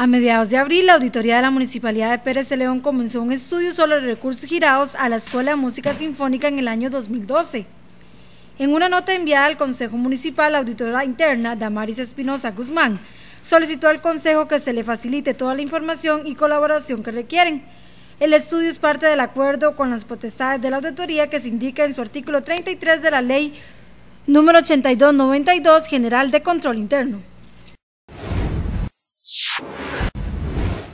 A mediados de abril, la auditoría de la Municipalidad de Pérez de León comenzó un estudio sobre los recursos girados a la Escuela de Música Sinfónica en el año 2012. En una nota enviada al Consejo Municipal, la auditora interna Damaris Espinosa Guzmán solicitó al Consejo que se le facilite toda la información y colaboración que requieren. El estudio es parte del acuerdo con las potestades de la auditoría que se indica en su artículo 33 de la Ley número 8292 General de Control Interno.